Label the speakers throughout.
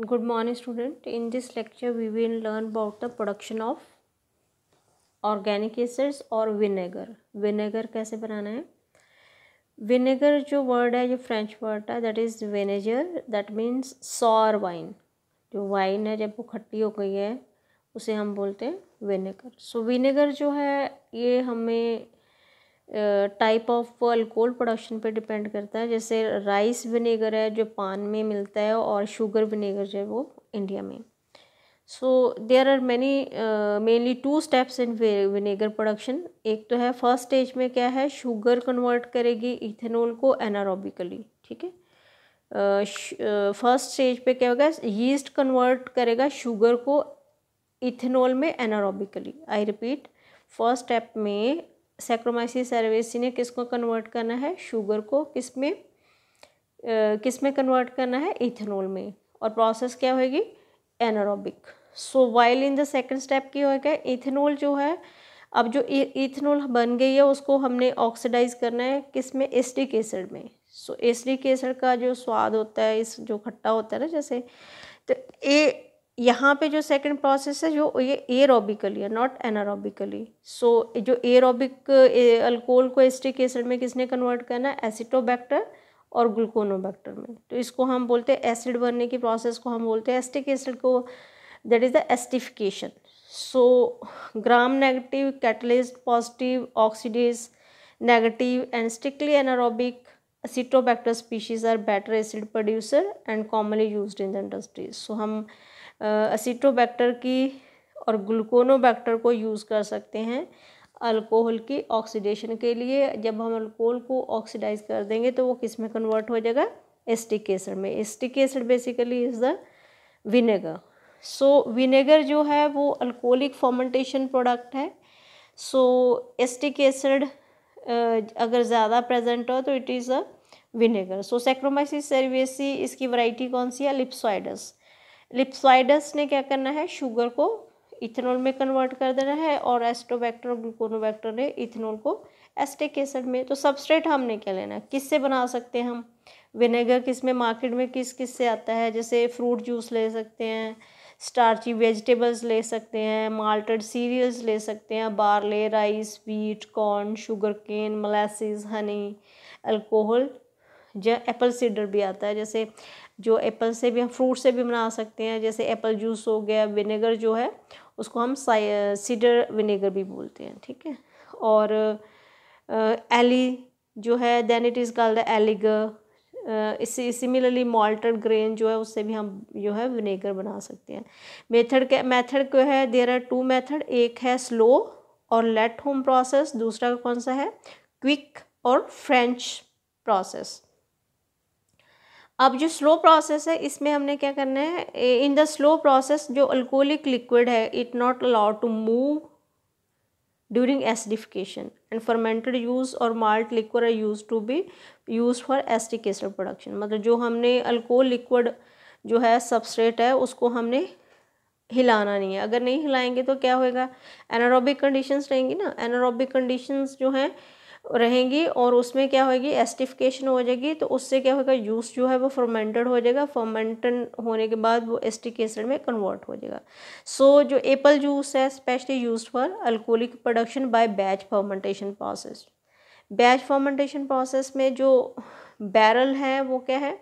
Speaker 1: Good morning student in this lecture we will learn about the production of organic acids और vinegar vinegar कैसे बनाना है vinegar जो word है ये फ्रेंच वर्ड है that is vinaigre that means sour wine जो wine है जब वो खट्टी हो गई है उसे हम बोलते हैं विनेगर सो विनेगर जो है ये हमें टाइप ऑफ अल्कोहल प्रोडक्शन पे डिपेंड करता है जैसे राइस विनेगर है जो पान में मिलता है और शुगर विनेगर जो है वो इंडिया में so there are many mainly two steps in vinegar production एक तो है फर्स्ट स्टेज में क्या है शुगर कन्वर्ट करेगी इथेनॉल को एनारोबिकली ठीक है फर्स्ट uh, स्टेज uh, पे क्या होगा यीस्ट कन्वर्ट करेगा शुगर को इथेनॉल में anaerobically I repeat first step में सैक्रोमाइसिस ने किसको कन्वर्ट करना है शुगर को किस में किस में कन्वर्ट करना है इथेनॉल में और प्रोसेस क्या होगी anaerobic so while in the second step क्या होगा इथेनॉल जो है अब जो इथेनॉल e, बन गई है उसको हमने ऑक्सीडाइज करना है किस में एसिडिक एसिड में सो एसिडिक एसिड का जो स्वाद होता है इस जो खट्टा होता है ना जैसे तो ए यहाँ पे जो सेकंड प्रोसेस है जो ये एरोबिकली है नॉट एनारोबिकली सो जो एरोबिक अल्कोहल को एस्टिक एसिड में किसने कन्वर्ट करना है एसिटोबैक्टर और ग्लूकोनोबैक्टर में तो इसको हम बोलते हैं एसिड बनने की प्रोसेस को हम बोलते हैं एस्टिक एसिड को that is the acetification so gram negative catalase positive oxidase negative and strictly anaerobic Acetobacter species are better acid producer and commonly use in the industries so हम Acetobacter की और ग्लूकोनोबैक्टर को use कर सकते हैं alcohol की oxidation के लिए जब हम अल्कोहल को ऑक्सीडाइज कर देंगे तो वो किस में कन्वर्ट हो जाएगा एस्टिक एसिड में acetic acid basically is the vinegar so vinegar जो है वो अल्कोहलिक फॉर्मेंटेशन प्रोडक्ट है सो एस्टिक एसिड अगर ज़्यादा प्रेजेंट हो तो it is a vinegar so Saccharomyces cerevisiae इसकी वैरायटी कौन सी है लिप्सोइडस लिप्साइडस ने क्या करना है शुगर को इथेनॉल में कन्वर्ट कर देना है और एस्ट्रोबैक्टर और ग्लूकोनोबैक्टर ने इथेनॉल को एस्टिक एसिड में तो सबस्ट्रेट हमने क्या लेना है किससे बना सकते हैं हम विनेगर किस में मार्केट में किस किस से आता है जैसे फ्रूट जूस ले सकते हैं स्टार्ची वेजिटेबल्स ले सकते हैं माल्टेड सीरियल्स ले सकते हैं barley rice wheat corn sugar cane molasses honey alcohol जो एप्पल सीडर भी आता है जैसे जो एप्पल से भी हम फ्रूट से भी बना सकते हैं जैसे एप्पल जूस हो गया विनेगर जो है उसको हम सीडर विनेगर भी बोलते हैं ठीक है और एली जो है then it is called alegar इसी सिमिलरली मॉल्टेड ग्रेन जो है उससे भी हम जो है विनेगर बना सकते हैं मेथड के मेथड को है देर आर टू मेथड एक है स्लो और लेट होम प्रोसेस दूसरा कौन सा है क्विक और फ्रेंच प्रोसेस अब जो स्लो प्रोसेस है इसमें हमने क्या करना है इन द स्लो प्रोसेस जो अल्कोहलिक लिक्विड है it not allowed to move during acidification and fermented use और malt liquid are use to be use for acetic acid production मतलब जो हमने अल्कोहल लिक्विड जो है सबस्ट्रेट है उसको हमने हिलाना नहीं है अगर नहीं हिलाएंगे तो क्या होएगा एनारोबिक कंडीशंस रहेंगी ना एनारोबिक कंडीशंस जो हैं रहेंगी और उसमें क्या होगी एस्टिफिकेशन हो जाएगी तो उससे क्या होगा जूस जो है वो फर्मेंटेड हो जाएगा फर्मेंटन होने के बाद वो एसिड में कन्वर्ट हो जाएगा सो so, जो एप्पल जूस है specially use for alcoholic production by batch fermentation process batch fermentation process में जो बैरल है वो क्या है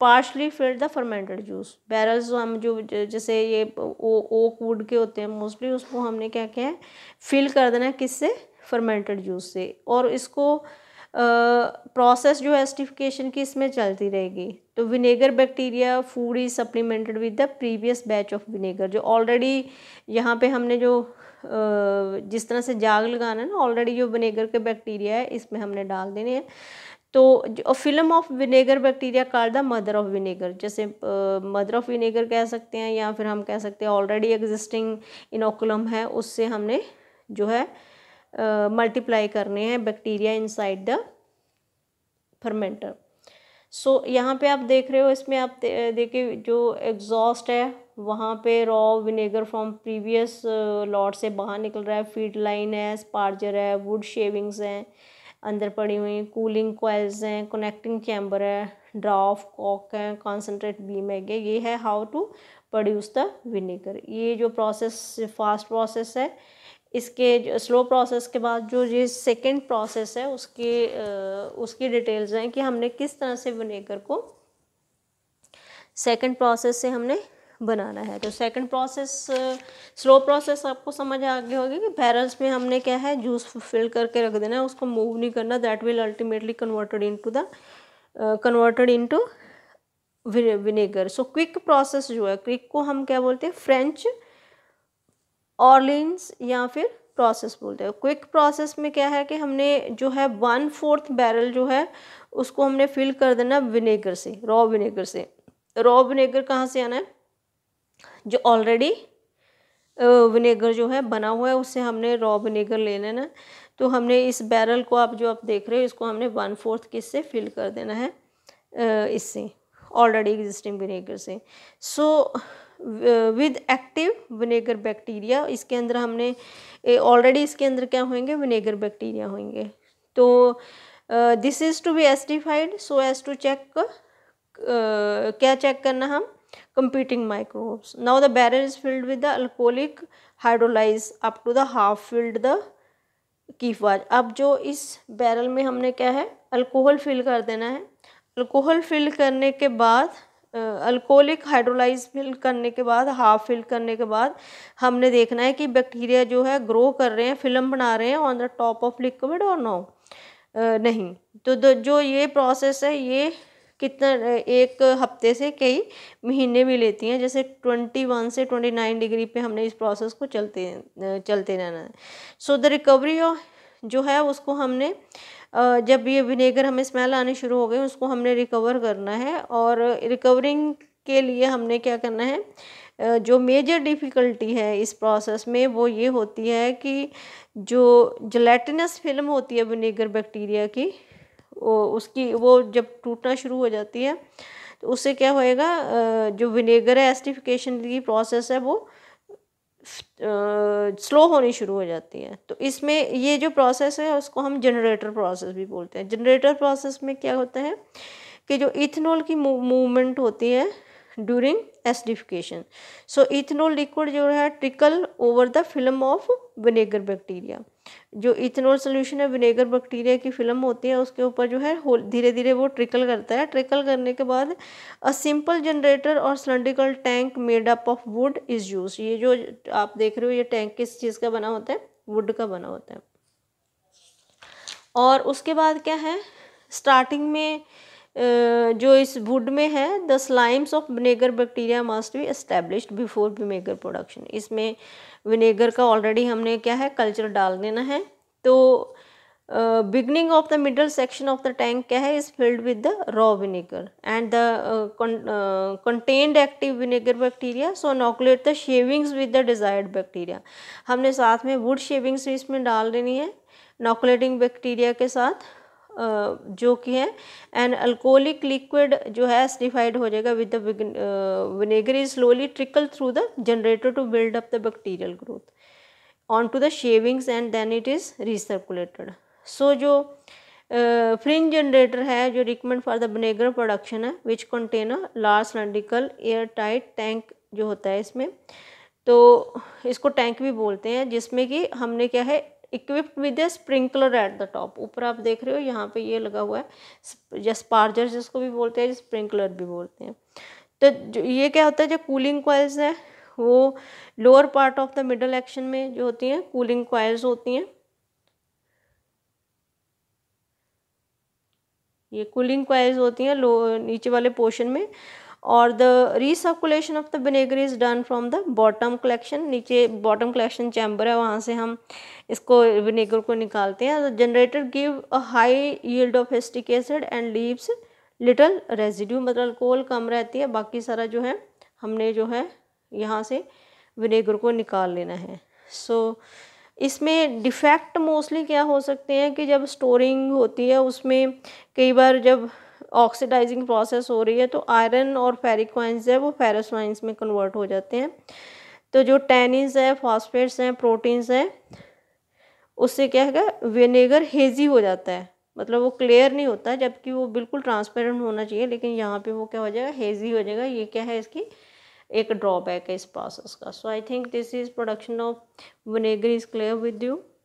Speaker 1: partially filled the fermented juice barrels हम जो जैसे ये ओ ओक वुड के होते हैं मोस्टली उसको हमने क्या क्या है फिल कर देना किससे फर्मेंटेड जूस से और इसको प्रोसेस जो है एस्टिफिकेशन की इसमें चलती रहेगी तो vinegar bacteria food is supplemented with the previous batch of vinegar जो ऑलरेडी यहाँ पे हमने जो जिस तरह से जाग लगाना है ना ऑलरेडी जो विनेगर के बैक्टीरिया है इसमें हमने डाल देने हैं तो फिल्म ऑफ विनेगर बैक्टीरिया कार द मदर ऑफ विनेगर जैसे मदर ऑफ विनेगर कह सकते हैं या फिर हम कह सकते हैं ऑलरेडी एग्जिस्टिंग इनोकुलम है उससे हमने जो है मल्टीप्लाई करने हैं bacteria inside the fermenter so यहाँ पे आप देख रहे हो इसमें आप देखिए जो एग्जॉस्ट है वहाँ पे raw vinegar from previous lot से बाहर निकल रहा है फीड लाइन है स्पार्जर है वुड शेविंग्स हैं अंदर पड़ी हुई कूलिंग कोयल्स हैं कनेक्टिंग चैम्बर है ड्राफ कॉक हैं कॉन्सनट्रेट बीम है ये है how to produce the vinegar ये जो प्रोसेस फास्ट प्रोसेस है इसके स्लो प्रोसेस के बाद जो ये सेकेंड प्रोसेस है उसके उसकी डिटेल्स हैं कि हमने किस तरह से विनेगर को सेकेंड प्रोसेस से हमने बनाना है तो सेकंड प्रोसेस स्लो प्रोसेस आपको समझ आ गई होगी कि बैरल्स में हमने क्या है जूस फिल करके रख देना है उसको मूव नहीं करना that will ultimately converted into the converted into vinegar so quick process जो है क्विक को हम क्या बोलते हैं फ्रेंच ऑर्लिनस या फिर प्रोसेस बोलते हैं क्विक प्रोसेस में क्या है कि हमने जो है वन फोर्थ बैरल जो है उसको हमने फिल कर देना विनेगर से रॉ विनेगर से रॉ विनेगर कहाँ से आना है जो ऑलरेडी विनेगर जो है बना हुआ है उससे हमने रॉ विनेगर ले लेना तो हमने इस बैरल को आप जो आप देख रहे हो इसको हमने वन फोर्थ किस से फिल कर देना है इससे ऑलरेडी एग्जिस्टिंग विनेगर से so so, with active vinegar bacteria इसके अंदर हमने ऑलरेडी इसके अंदर क्या होंगे विनेगर बैक्टीरिया होंगे तो this is to be acetified so as to check क्या चेक करना हम competing microbes. Now the barrel is filled with the alcoholic hydrolyse up to the filled the the कीफवाज अब जो इस बैरल में हमने क्या है अल्कोहल फिल कर देना है अल्कोहल फिल करने के बाद अल्कोहलिक हाइड्रोलाइज फिल करने के बाद हाफ फिल करने के बाद हमने देखना है कि बैक्टीरिया जो है ग्रो कर रहे हैं फिल्म बना रहे हैं on the top of liquid और नो नहीं तो जो ये प्रोसेस है ये कितना एक हफ्ते से कई महीने भी लेती हैं जैसे ट्वेंटी वन से ट्वेंटी नाइन डिग्री पे हमने इस प्रोसेस को चलते चलते रहना है सो द रिकवरी जो है उसको हमने जब ये विनेगर हमें स्मेल आने शुरू हो गई उसको हमने रिकवर करना है और रिकवरिंग के लिए हमने क्या करना है जो मेजर डिफ़िकल्टी है इस प्रोसेस में वो ये होती है कि जो जलेटिनस फिल्म होती है विनेगर बैक्टीरिया की वो उसकी वो जब टूटना शुरू हो जाती है तो उससे क्या होएगा जो विनेगर है एस्टिफिकेशन की प्रोसेस है वो स्लो होनी शुरू हो जाती हैं तो इसमें ये जो प्रोसेस है उसको हम जनरेटर प्रोसेस भी बोलते हैं जनरेटर प्रोसेस में क्या होता है कि जो इथेनॉल की मूवमेंट होती है during acidification so ethanol liquid जो है trickle over the film of vinegar bacteria जो इथेनॉल सोल्यूशन है विनेगर बैक्टीरिया की फिल्म होती है उसके ऊपर जो है धीरे धीरे वो ट्रिकल करता है ट्रिकल करने के बाद अ सिंपल जनरेटर और cylindrical tank made up of wood is use ये जो आप देख रहे हो ये टैंक किस चीज़ का बना होता है वुड का बना होता है और उसके बाद क्या है स्टार्टिंग में जो इस वुड में है the slimes of vinegar bacteria must भी इस्टेब्लिश्ड बिफोर विनेगर प्रोडक्शन इसमें विनेगर का ऑलरेडी हमने क्या है कल्चर डाल देना है तो beginning of the middle section of the tank क्या है is filled with the raw vinegar and the contained active vinegar bacteria so inoculate the shavings with the desired bacteria हमने साथ में वुड शेविंग्स भी इसमें डाल देनी है नोकुलेटिंग बैक्टीरिया के साथ जो कि है एंड अल्कोहलिक लिक्विड जो है एसडिफाइड हो जाएगा with the vinegar is slowly trickle through the generator to build up the bacterial growth on to the shavings and then it is recirculated so जो uh, जनरेटर है जो recommend for the vinegar production है which contain a large cylindrical air tight tank जो होता है इसमें तो इसको टैंक भी बोलते हैं जिसमें कि हमने क्या है equipped with a sprinkler at the top ऊपर आप देख रहे हो यहाँ पे ये लगा हुआ है या स्पार्जर जिसको भी बोलते हैं स्प्रिंकलर भी बोलते हैं तो ये क्या होता है जो कूलिंग क्वाइल्स है वो lower part of the middle action में जो होती हैं कूलिंग क्वाइल्स होती हैं ये कूलिंग क्वाइल्स होती हैं लो नीचे वाले पोर्शन में और the recirculation of the vinegar is done from the bottom collection नीचे बॉटम कलेक्शन चैम्बर है वहाँ से हम इसको विनेगर को निकालते हैं generator give a high yield of acetic acid and leaves little residue मतलब अल्कोहल कम रहती है बाकी सारा जो है हमने जो है यहाँ से विनेगर को निकाल लेना है सो so, इसमें डिफेक्ट मोस्टली क्या हो सकते हैं कि जब स्टोरिंग होती है उसमें कई बार जब ऑक्सीडाइजिंग प्रोसेस हो रही है तो आयरन और फेरिक्वाइंस है वो फेरसवाइंस में कन्वर्ट हो जाते हैं तो जो टेनिस है फॉस्फेट्स हैं प्रोटीन्स हैं उससे क्या है विनेगर हेजी हो जाता है मतलब वो क्लियर नहीं होता जबकि वो बिल्कुल ट्रांसपेरेंट होना चाहिए लेकिन यहाँ पे वो क्या हो जाएगा हेजी हो जाएगा ये क्या है इसकी एक ड्रॉबैक है इस प्रोसेस का so I think this is production of vinegar is clear with you